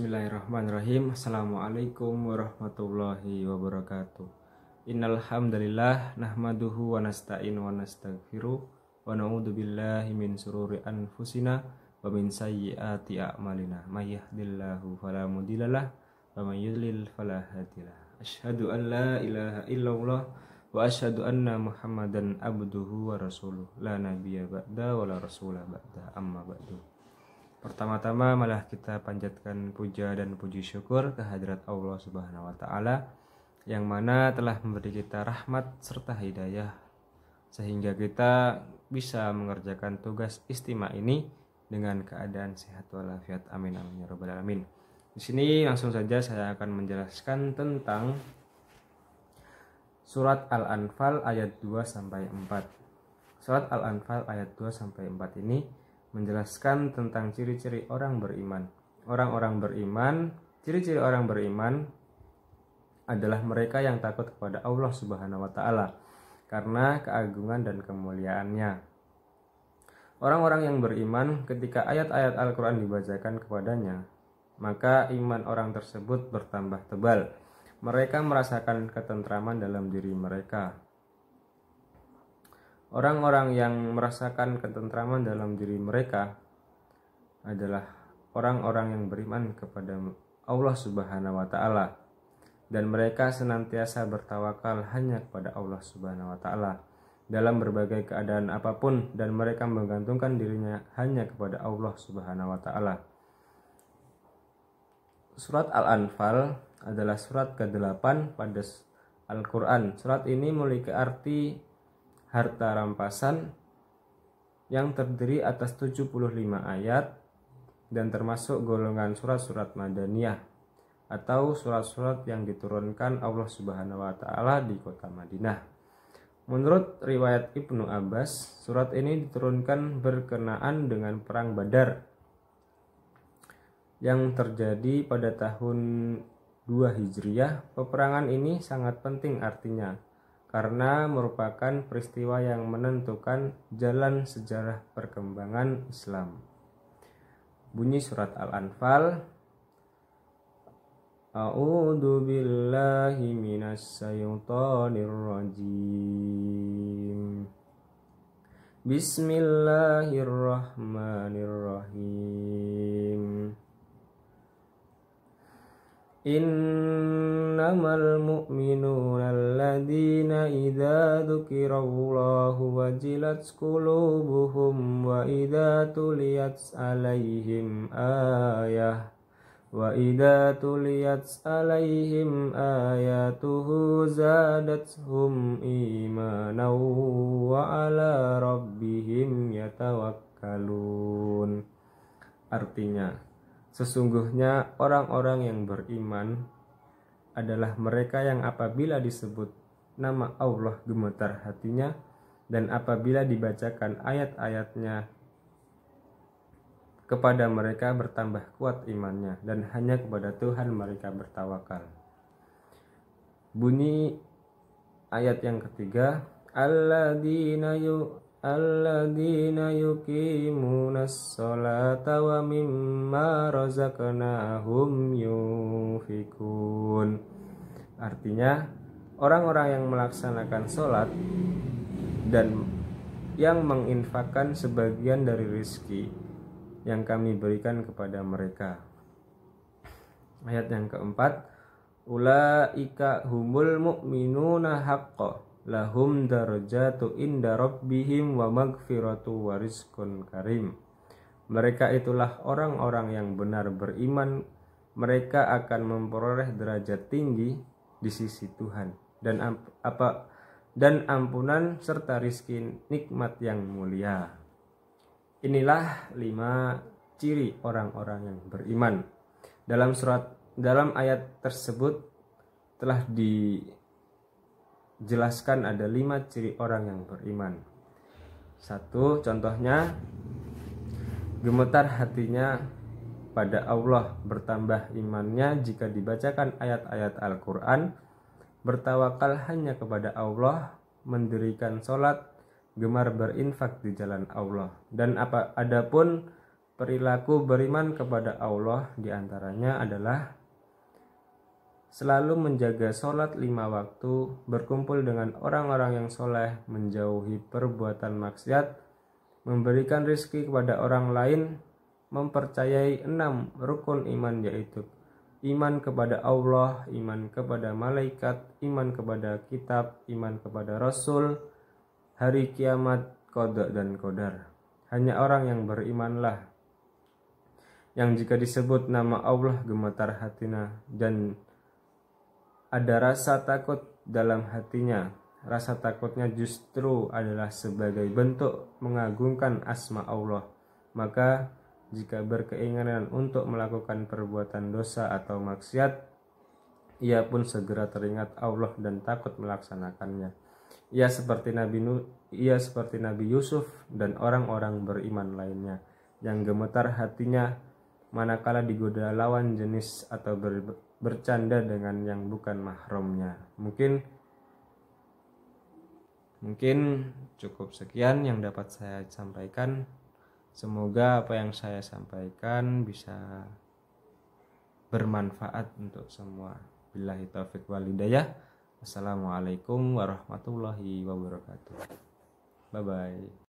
Bismillahirrahmanirrahim. Assalamualaikum warahmatullahi wabarakatuh. Innalhamdulillah. nahmaduhu wa nasta'inu wa nastaghfiruh wa na'udzu billahi min sururi anfusina wa min sayyiati a'malina. May yahdihillahu fala mudhillalah wa may yudlil fala hadiyalah. Asyhadu an la ilaha illallah wa asyhadu anna Muhammadan abduhu wa rasuluh. La nabiyya ba'da wa la rasula ba'da amma ba'du. Pertama-tama malah kita panjatkan puja dan puji syukur kehadirat Allah Subhanahu wa taala yang mana telah memberi kita rahmat serta hidayah sehingga kita bisa mengerjakan tugas istima ini dengan keadaan sehat walafiat. Amin amin ya rabbal alamin. Di sini langsung saja saya akan menjelaskan tentang surat Al-Anfal ayat 2 sampai 4. Surat Al-Anfal ayat 2 sampai 4 ini menjelaskan tentang ciri-ciri orang beriman. Orang-orang beriman, ciri-ciri orang beriman adalah mereka yang takut kepada Allah Subhanahu wa taala karena keagungan dan kemuliaannya. Orang-orang yang beriman ketika ayat-ayat Al-Qur'an dibacakan kepadanya, maka iman orang tersebut bertambah tebal. Mereka merasakan ketentraman dalam diri mereka, Orang-orang yang merasakan ketentraman dalam diri mereka adalah orang-orang yang beriman kepada Allah Subhanahu wa taala dan mereka senantiasa bertawakal hanya kepada Allah Subhanahu wa taala dalam berbagai keadaan apapun dan mereka menggantungkan dirinya hanya kepada Allah Subhanahu wa taala. Surat Al-Anfal adalah surat ke-8 pada Al-Qur'an. Surat ini memiliki arti harta rampasan yang terdiri atas 75 ayat dan termasuk golongan surat-surat Madaniyah atau surat-surat yang diturunkan Allah Subhanahu wa taala di kota Madinah. Menurut riwayat Ibnu Abbas, surat ini diturunkan berkenaan dengan perang Badar yang terjadi pada tahun 2 Hijriah. Peperangan ini sangat penting artinya karena merupakan peristiwa yang menentukan jalan sejarah perkembangan Islam. Bunyi surat Al-Anfal A'udzu billahi minas syaithanir rajim. Bismillahirrahmanirrahim. In إنما المؤمنون الذين إذا ذكر الله وجلت قلوبهم وإذا تليت عليهم آية وإذا تليت عليهم آياته زادتهم إيمانا وعلى ربهم يتوكلون Artinya, sesungguhnya orang-orang yang beriman adalah mereka yang apabila disebut nama Allah gemetar hatinya dan apabila dibacakan ayat-ayatnya kepada mereka bertambah kuat imannya dan hanya kepada Tuhan mereka bertawakal. Bunyi ayat yang ketiga, alladzina الذين يقيمون الصلاة ومما رزقناهم ينفقون Artinya orang-orang yang melaksanakan sholat dan yang menginfakkan sebagian dari rizki yang kami berikan kepada mereka. Ayat yang keempat, ulaika humul mu'minuna haqqo lahum darajatu inda rabbihim wa magfiratu wa rizqun karim. Mereka itulah orang-orang yang benar beriman, mereka akan memperoleh derajat tinggi di sisi Tuhan dan apa dan ampunan serta rizki nikmat yang mulia. Inilah lima ciri orang-orang yang beriman. Dalam surat dalam ayat tersebut telah di jelaskan ada lima ciri orang yang beriman. Satu, contohnya gemetar hatinya pada Allah bertambah imannya jika dibacakan ayat-ayat Al-Quran, bertawakal hanya kepada Allah, mendirikan sholat, gemar berinfak di jalan Allah. Dan apa adapun perilaku beriman kepada Allah diantaranya adalah selalu menjaga sholat lima waktu, berkumpul dengan orang-orang yang soleh, menjauhi perbuatan maksiat, memberikan rizki kepada orang lain, mempercayai enam rukun iman yaitu iman kepada Allah, iman kepada malaikat, iman kepada kitab, iman kepada rasul, hari kiamat, kodok dan kodar. Hanya orang yang berimanlah yang jika disebut nama Allah gemetar hatina dan ada rasa takut dalam hatinya. Rasa takutnya justru adalah sebagai bentuk mengagungkan asma Allah. Maka jika berkeinginan untuk melakukan perbuatan dosa atau maksiat, ia pun segera teringat Allah dan takut melaksanakannya. Ia seperti Nabi nu ia seperti Nabi Yusuf dan orang-orang beriman lainnya yang gemetar hatinya manakala digoda lawan jenis atau ber bercanda dengan yang bukan mahramnya. Mungkin mungkin cukup sekian yang dapat saya sampaikan. Semoga apa yang saya sampaikan bisa bermanfaat untuk semua. Billahi taufik walidayah. Assalamualaikum warahmatullahi wabarakatuh. Bye bye.